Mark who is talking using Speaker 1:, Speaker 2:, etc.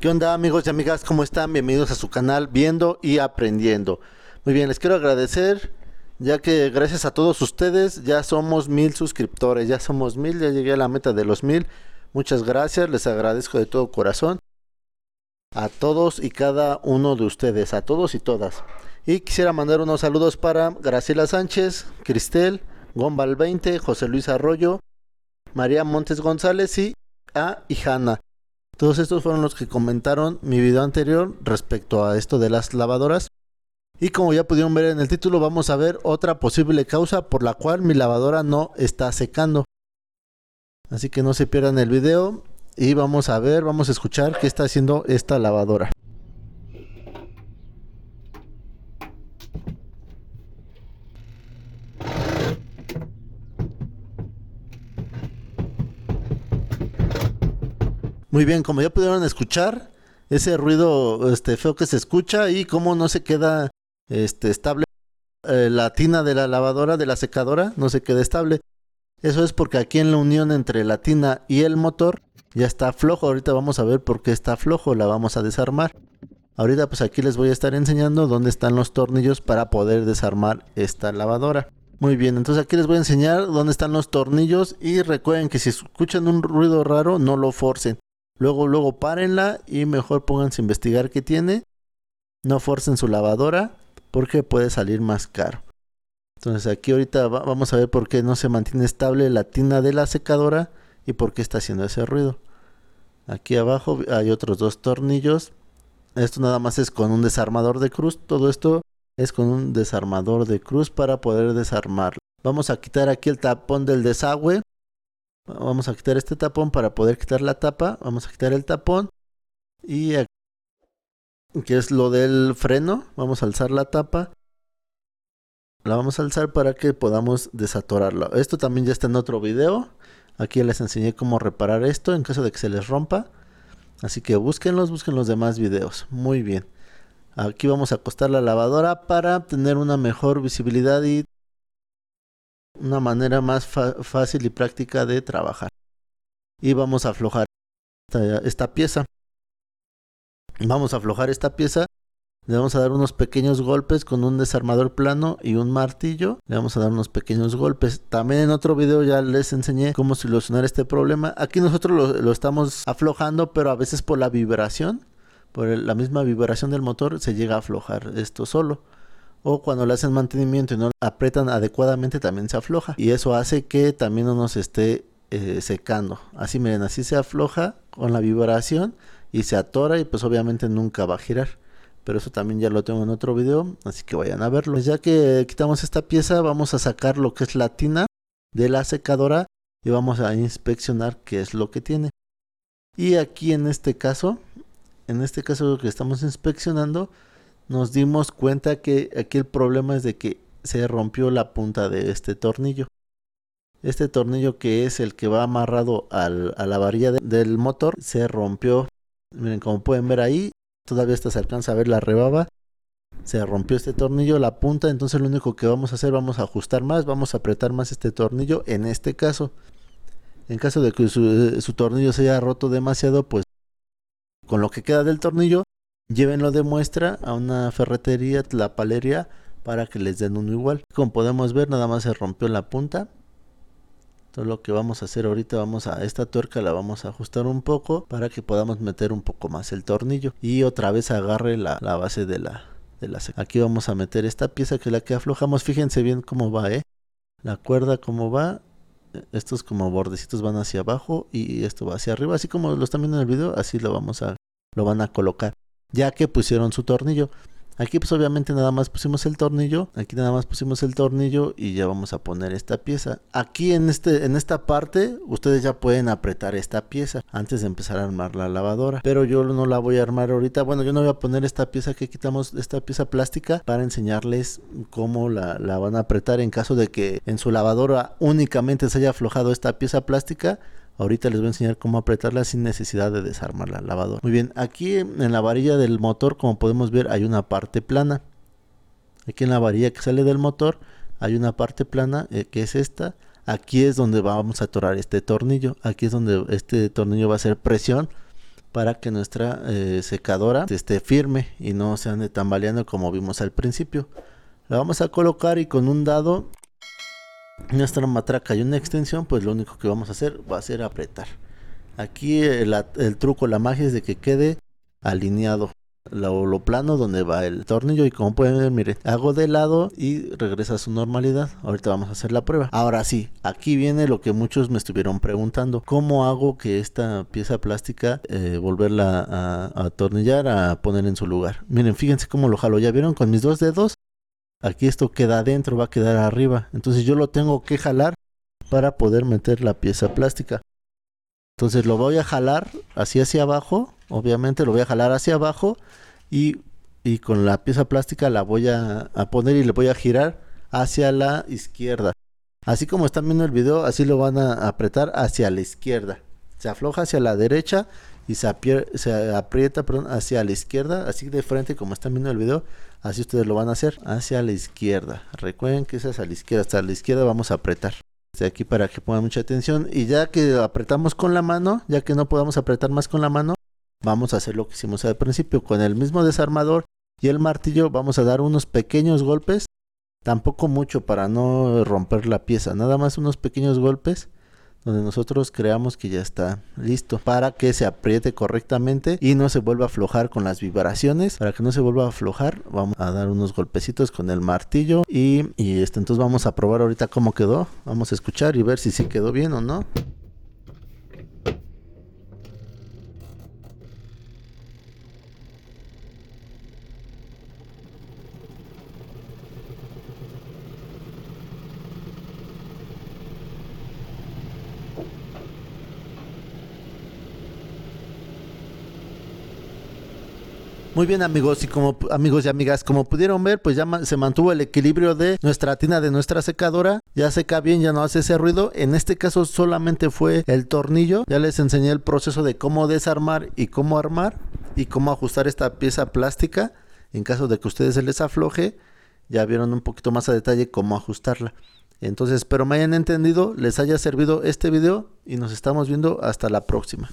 Speaker 1: ¿Qué onda amigos y amigas? ¿Cómo están? Bienvenidos a su canal Viendo y Aprendiendo. Muy bien, les quiero agradecer ya que gracias a todos ustedes ya somos mil suscriptores, ya somos mil, ya llegué a la meta de los mil. Muchas gracias, les agradezco de todo corazón a todos y cada uno de ustedes, a todos y todas. Y quisiera mandar unos saludos para Graciela Sánchez, Cristel, Gombal 20, José Luis Arroyo, María Montes González y a Ijana. Todos estos fueron los que comentaron mi video anterior respecto a esto de las lavadoras. Y como ya pudieron ver en el título, vamos a ver otra posible causa por la cual mi lavadora no está secando. Así que no se pierdan el video y vamos a ver, vamos a escuchar qué está haciendo esta lavadora. Muy bien, como ya pudieron escuchar, ese ruido este, feo que se escucha y cómo no se queda este, estable eh, la tina de la lavadora, de la secadora, no se queda estable. Eso es porque aquí en la unión entre la tina y el motor ya está flojo. Ahorita vamos a ver por qué está flojo, la vamos a desarmar. Ahorita pues aquí les voy a estar enseñando dónde están los tornillos para poder desarmar esta lavadora. Muy bien, entonces aquí les voy a enseñar dónde están los tornillos y recuerden que si escuchan un ruido raro no lo forcen. Luego, luego párenla y mejor pónganse a investigar qué tiene. No forcen su lavadora porque puede salir más caro. Entonces aquí ahorita vamos a ver por qué no se mantiene estable la tina de la secadora y por qué está haciendo ese ruido. Aquí abajo hay otros dos tornillos. Esto nada más es con un desarmador de cruz. Todo esto es con un desarmador de cruz para poder desarmarlo. Vamos a quitar aquí el tapón del desagüe Vamos a quitar este tapón para poder quitar la tapa. Vamos a quitar el tapón. Y aquí, que es lo del freno. Vamos a alzar la tapa. La vamos a alzar para que podamos desatorarlo. Esto también ya está en otro video. Aquí les enseñé cómo reparar esto en caso de que se les rompa. Así que búsquenlos, busquen los demás videos. Muy bien. Aquí vamos a acostar la lavadora para tener una mejor visibilidad y una manera más fácil y práctica de trabajar. Y vamos a aflojar esta, pieza. Vamos a aflojar esta pieza le vamos a dar unos pequeños golpes con un desarmador plano y un martillo. Le vamos a dar unos pequeños golpes. También en otro video ya les enseñé cómo solucionar este problema. Aquí nosotros lo, estamos aflojando, pero a veces por la vibración, por la misma vibración del motor, se llega a aflojar esto solo o cuando le hacen mantenimiento y no apretan adecuadamente también se afloja y eso hace que también no nos esté eh, secando. Así miren, así se afloja con la vibración y se atora y pues obviamente nunca va a girar. Pero eso también ya lo tengo en otro video, así que vayan a verlo. Pues ya que quitamos esta pieza, vamos a sacar lo que es la tina de la secadora y vamos a inspeccionar qué es lo que tiene. Y aquí en este caso, en este caso lo que estamos inspeccionando, nos dimos cuenta que aquí el problema es de que se rompió la punta de este tornillo. Este tornillo que es el que va amarrado a la varilla del motor se rompió. Miren, como pueden ver ahí, todavía hasta se alcanza a ver la rebaba. Se rompió este tornillo, la punta, entonces lo único que vamos a hacer, vamos a ajustar más, vamos a apretar más este tornillo en este caso. En caso de que su, su tornillo se haya roto demasiado, pues con lo que queda del tornillo Llévenlo de muestra a una ferretería La palería para que les den uno igual. Como podemos ver, nada más se rompió la punta. Todo lo que vamos a hacer ahorita, vamos a esta tuerca la vamos a ajustar un poco para que podamos meter un poco más el tornillo. Y otra vez agarre la, base de la, de Aquí vamos a meter esta pieza que es la que aflojamos. Fíjense bien cómo va, ¿eh? La cuerda cómo va estos como bordecitos van hacia abajo y esto va hacia arriba, así como lo están viendo en el video, así lo vamos a lo van a colocar ya que pusieron su tornillo. Aquí pues obviamente nada más pusimos el tornillo, aquí nada más pusimos el tornillo y ya vamos a poner esta pieza. Aquí en, este, en esta parte ustedes ya pueden apretar esta pieza antes de empezar a armar la lavadora. Pero yo no la voy a armar ahorita, bueno yo no voy a poner esta pieza que quitamos, esta pieza plástica para enseñarles cómo la, la van a apretar en caso de que en su lavadora únicamente se haya aflojado esta pieza plástica Ahorita les voy a enseñar cómo apretarla sin necesidad de desarmar la lavadora. Muy bien, aquí en la varilla del motor, como podemos ver, hay una parte plana. Aquí en la varilla que sale del motor hay una parte plana eh, que es esta. Aquí es donde vamos a atorar este tornillo. Aquí es donde este tornillo va a hacer presión para que nuestra eh, secadora esté firme y no se ande tambaleando como vimos al principio. La vamos a colocar y con un dado nuestra matraca y una extensión, pues lo único que vamos a hacer va a ser apretar. Aquí el, truco, la magia es de que quede alineado lo, plano donde va el tornillo y como pueden ver, miren, hago de lado y regresa a su normalidad. Ahorita vamos a hacer la prueba. Ahora sí, aquí viene lo que muchos me estuvieron preguntando. ¿Cómo hago que esta pieza plástica eh, volverla a, a atornillar, a poner en su lugar? Miren, fíjense cómo lo jalo. Ya vieron con mis dos dedos aquí esto queda adentro, va a quedar arriba. Entonces yo lo tengo que jalar para poder meter la pieza plástica. Entonces lo voy a jalar así hacia abajo, obviamente lo voy a jalar hacia abajo y, y con la pieza plástica la voy a, a poner y le voy a girar hacia la izquierda. Así como están viendo el video, así lo van a apretar hacia la izquierda. Se afloja hacia la derecha y se, aprieta hacia la izquierda, así de frente como están viendo el video, así ustedes lo van a hacer, hacia la izquierda. Recuerden que es hacia la izquierda, hasta la izquierda vamos a apretar. De aquí para que pongan mucha atención y ya que apretamos con la mano, ya que no podamos apretar más con la mano, vamos a hacer lo que hicimos al principio, con el mismo desarmador y el martillo vamos a dar unos pequeños golpes, tampoco mucho para no romper la pieza, nada más unos pequeños golpes donde nosotros creamos que ya está listo para que se apriete correctamente y no se vuelva a aflojar con las vibraciones. Para que no se vuelva a aflojar, vamos a dar unos golpecitos con el martillo y, esto. Entonces vamos a probar ahorita cómo quedó. Vamos a escuchar y ver si sí quedó bien o no. Muy bien, amigos y como amigos y amigas, como pudieron ver, pues ya se mantuvo el equilibrio de nuestra tina de nuestra secadora. Ya seca bien, ya no hace ese ruido. En este caso solamente fue el tornillo. Ya les enseñé el proceso de cómo desarmar y cómo armar y cómo ajustar esta pieza plástica. En caso de que ustedes se les afloje, ya vieron un poquito más a detalle cómo ajustarla. Entonces, espero me hayan entendido, les haya servido este video y nos estamos viendo hasta la próxima.